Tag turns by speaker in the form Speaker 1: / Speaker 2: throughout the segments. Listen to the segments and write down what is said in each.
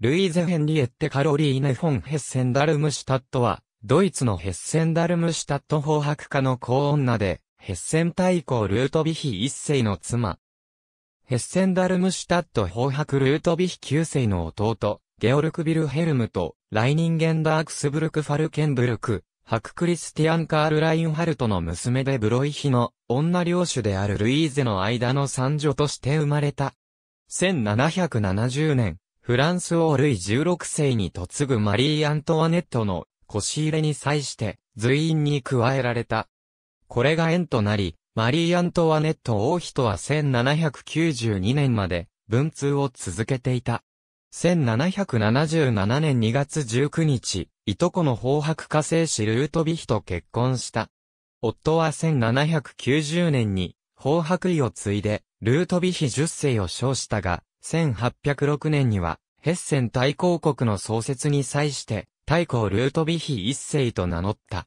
Speaker 1: ルイーゼ・ヘンリエッテ・カロリーネ・フォン・ヘッセンダルムシュタットは、ドイツのヘッセンダルムシュタット法白家の高女で、ヘッセン大公ルートビヒ一世の妻。ヘッセンダルムシュタット法白ルートビヒ九世の弟、ゲオルク・ビルヘルムと、ライニンゲンダークスブルク・ファルケンブルク、ハククリスティアン・カール・ラインハルトの娘でブロイヒの女領主であるルイーゼの間の三女として生まれた。1770年、フランス王ルイ16世に嫁ぐマリー・アントワネットの腰入れに際して随員に加えられた。これが縁となり、マリー・アントワネット王妃とは1792年まで文通を続けていた。1777年2月19日、いとこの宝白家生死ルートビヒと結婚した。夫は1790年に、宝白位を継いで、ルートビヒ10世を称したが、1806年には、ヘッセン大公国の創設に際して、大公ルートビヒ一世と名乗った。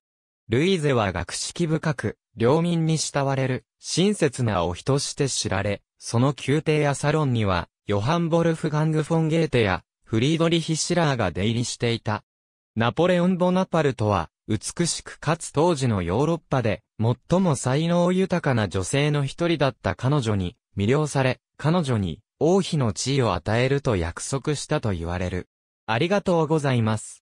Speaker 1: ルイーゼは学識深く、領民に慕われる、親切なお人して知られ、その宮廷やサロンには、ヨハン・ボルフガング・フォンゲーテや、フリードリヒ・シラーが出入りしていた。ナポレオン・ボナパルトは、美しくかつ当時のヨーロッパで、最も才能豊かな女性の一人だった彼女に、魅了され、彼女に、王妃の地位を与えると約束したと言われる。ありがとうございます。